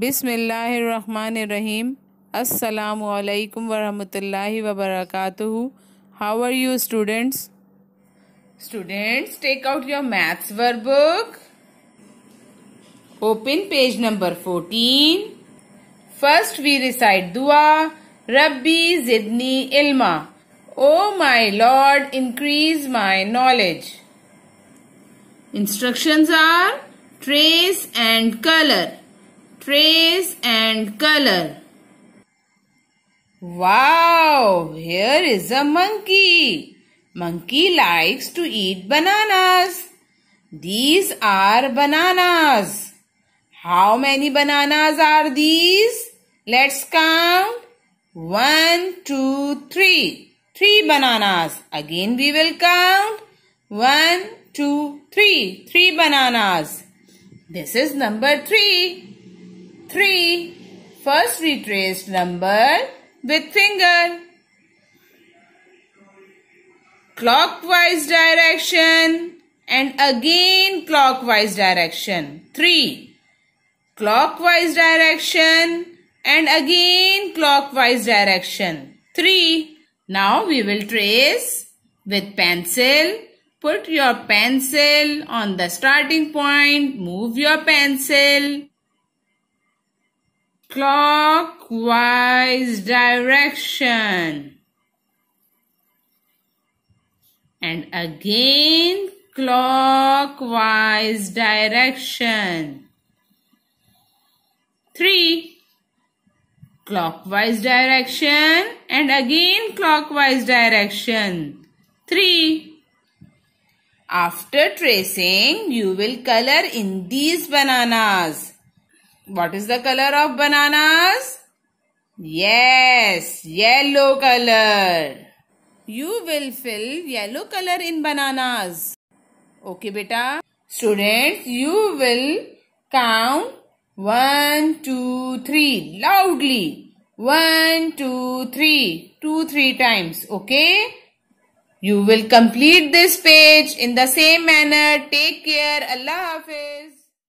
बिसमीम् अल्लाम वरहमतुल्लाहि वबरकातुहु how are you students students take out your maths workbook open page number fourteen first we recite दुआ रब्बी जिदनी इल्मा O my Lord increase my knowledge instructions are trace and colour trace and color. Wow, here is a monkey. Monkey likes to eat bananas. These are bananas. How many bananas are these? Let's count. One, two, three. Three bananas. Again we will count. One, two, three. Three bananas. This is number three. 3. First retrace number with finger. Clockwise direction and again clockwise direction. 3. Clockwise direction and again clockwise direction. 3. Now we will trace with pencil. Put your pencil on the starting point. Move your pencil clockwise direction and again clockwise direction. 3. Clockwise direction and again clockwise direction. 3. After tracing, you will color in these bananas. What is the color of bananas? Yes, yellow color. You will fill yellow color in bananas. Okay, beta. Students, you will count one, two, three loudly. One, two, three, two, three times. Okay? You will complete this page in the same manner. Take care. Allah Hafiz.